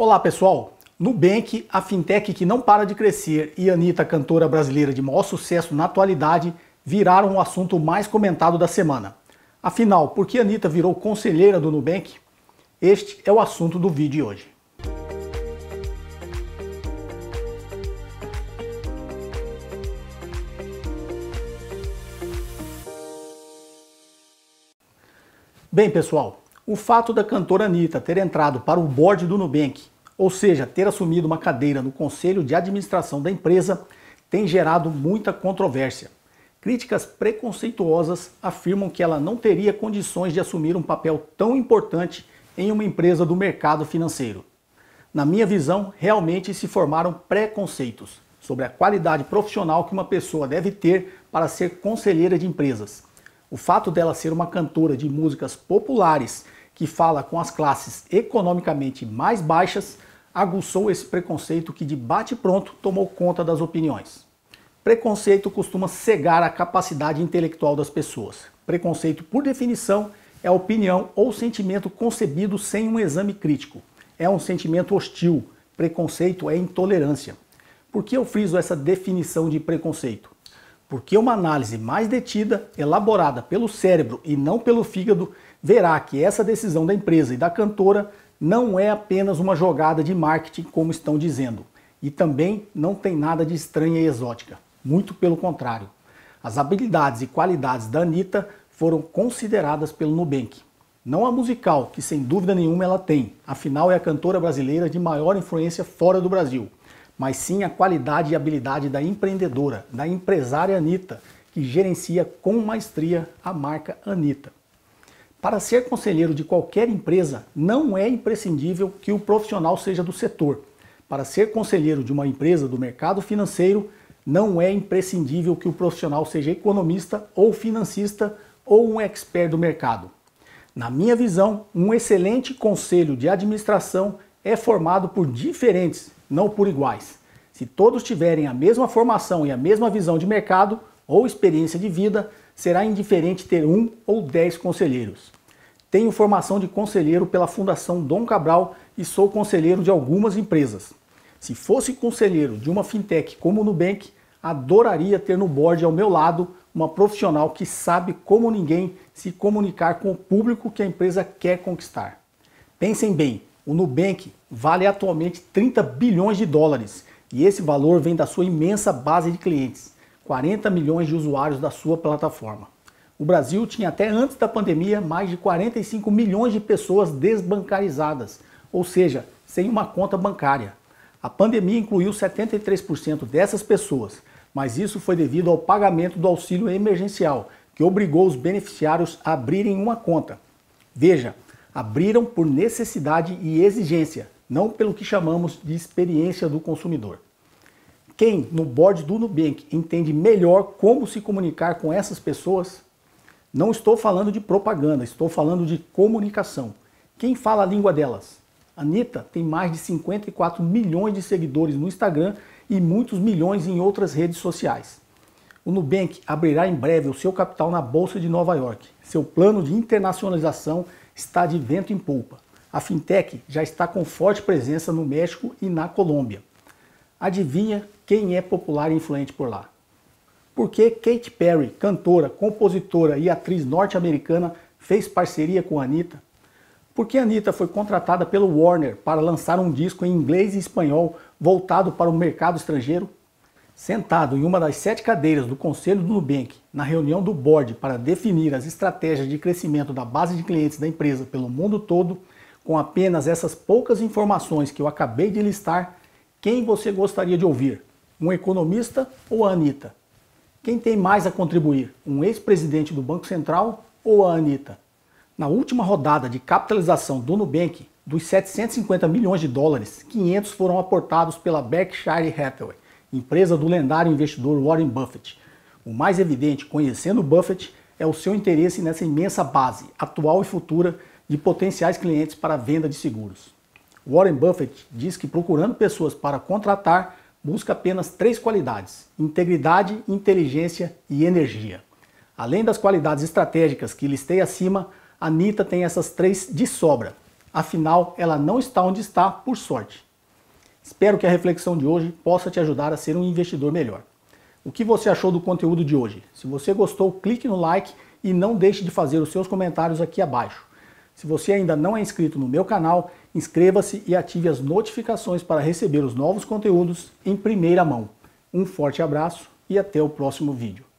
Olá pessoal, Nubank, a fintech que não para de crescer, e Anitta, cantora brasileira de maior sucesso na atualidade, viraram o assunto mais comentado da semana. Afinal, por que Anitta virou conselheira do Nubank? Este é o assunto do vídeo de hoje. Bem, pessoal, o fato da cantora Anitta ter entrado para o board do Nubank, ou seja, ter assumido uma cadeira no conselho de administração da empresa, tem gerado muita controvérsia. Críticas preconceituosas afirmam que ela não teria condições de assumir um papel tão importante em uma empresa do mercado financeiro. Na minha visão, realmente se formaram preconceitos sobre a qualidade profissional que uma pessoa deve ter para ser conselheira de empresas. O fato dela ser uma cantora de músicas populares que fala com as classes economicamente mais baixas aguçou esse preconceito que de bate-pronto tomou conta das opiniões. Preconceito costuma cegar a capacidade intelectual das pessoas. Preconceito, por definição, é opinião ou sentimento concebido sem um exame crítico. É um sentimento hostil. Preconceito é intolerância. Por que eu friso essa definição de preconceito? porque uma análise mais detida, elaborada pelo cérebro e não pelo fígado, verá que essa decisão da empresa e da cantora não é apenas uma jogada de marketing, como estão dizendo, e também não tem nada de estranha e exótica. Muito pelo contrário. As habilidades e qualidades da Anitta foram consideradas pelo Nubank. Não a musical, que sem dúvida nenhuma ela tem, afinal é a cantora brasileira de maior influência fora do Brasil mas sim a qualidade e habilidade da empreendedora, da empresária Anitta, que gerencia com maestria a marca Anitta. Para ser conselheiro de qualquer empresa, não é imprescindível que o profissional seja do setor. Para ser conselheiro de uma empresa do mercado financeiro, não é imprescindível que o profissional seja economista ou financista ou um expert do mercado. Na minha visão, um excelente conselho de administração é formado por diferentes, não por iguais. Se todos tiverem a mesma formação e a mesma visão de mercado ou experiência de vida, será indiferente ter um ou dez conselheiros. Tenho formação de conselheiro pela Fundação Dom Cabral e sou conselheiro de algumas empresas. Se fosse conselheiro de uma fintech como o Nubank, adoraria ter no board ao meu lado uma profissional que sabe como ninguém se comunicar com o público que a empresa quer conquistar. Pensem bem, o Nubank vale atualmente 30 bilhões de dólares e esse valor vem da sua imensa base de clientes, 40 milhões de usuários da sua plataforma. O Brasil tinha até antes da pandemia mais de 45 milhões de pessoas desbancarizadas, ou seja, sem uma conta bancária. A pandemia incluiu 73% dessas pessoas, mas isso foi devido ao pagamento do auxílio emergencial, que obrigou os beneficiários a abrirem uma conta. Veja, abriram por necessidade e exigência, não pelo que chamamos de experiência do consumidor. Quem no board do Nubank entende melhor como se comunicar com essas pessoas, não estou falando de propaganda, estou falando de comunicação. Quem fala a língua delas? Anitta tem mais de 54 milhões de seguidores no Instagram e muitos milhões em outras redes sociais. O Nubank abrirá em breve o seu capital na Bolsa de Nova York. Seu plano de internacionalização está de vento em polpa. A fintech já está com forte presença no México e na Colômbia. Adivinha quem é popular e influente por lá? Porque Kate Perry, cantora, compositora e atriz norte-americana, fez parceria com a Anitta? Porque a Anitta foi contratada pelo Warner para lançar um disco em inglês e espanhol voltado para o mercado estrangeiro? Sentado em uma das sete cadeiras do Conselho do Nubank, na reunião do board para definir as estratégias de crescimento da base de clientes da empresa pelo mundo todo, com apenas essas poucas informações que eu acabei de listar, quem você gostaria de ouvir? Um economista ou a Anitta? Quem tem mais a contribuir? Um ex-presidente do Banco Central ou a Anitta? Na última rodada de capitalização do Nubank, dos 750 milhões de dólares, 500 foram aportados pela Berkshire Hathaway, empresa do lendário investidor Warren Buffett. O mais evidente, conhecendo Buffett, é o seu interesse nessa imensa base, atual e futura, de potenciais clientes para venda de seguros. Warren Buffett diz que procurando pessoas para contratar, busca apenas três qualidades: integridade, inteligência e energia. Além das qualidades estratégicas que listei acima, Anitta tem essas três de sobra. Afinal, ela não está onde está por sorte. Espero que a reflexão de hoje possa te ajudar a ser um investidor melhor. O que você achou do conteúdo de hoje? Se você gostou, clique no like e não deixe de fazer os seus comentários aqui abaixo. Se você ainda não é inscrito no meu canal, inscreva-se e ative as notificações para receber os novos conteúdos em primeira mão. Um forte abraço e até o próximo vídeo.